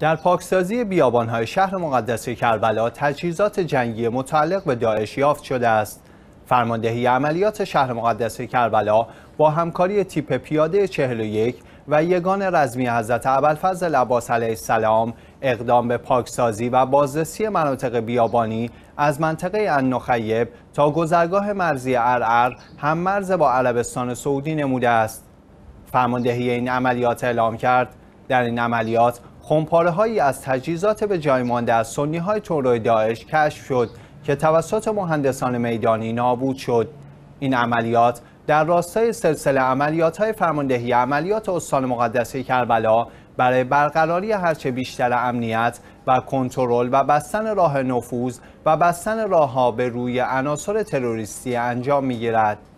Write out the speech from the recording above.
در پاکسازی بیابانهای شهر مقدس کربلا تجهیزات جنگی متعلق به داعش یافت شده است. فرماندهی عملیات شهر مقدس کربلا با همکاری تیپ پیاده 41 و یگان رزمی حضرت ابوالفضل عباس علیه السلام اقدام به پاکسازی و بازرسی مناطق بیابانی از منطقه النخیب تا گذرگاه مرزی ارعر هم مرز با عربستان سعودی نموده است. فرماندهی این عملیات اعلام کرد در این عملیات خمپاره هایی از تجهیزات به جای مانده از سنی های تورو داعش کشف شد که توسط مهندسان میدانی نابود شد این عملیات در راستای سلسله عملیات های فرماندهی عملیات استان مقدس کربلا برای برقراری هرچه بیشتر امنیت و کنترل و بستن راه نفوذ و بستن راهها به روی عناصر تروریستی انجام می گیرد.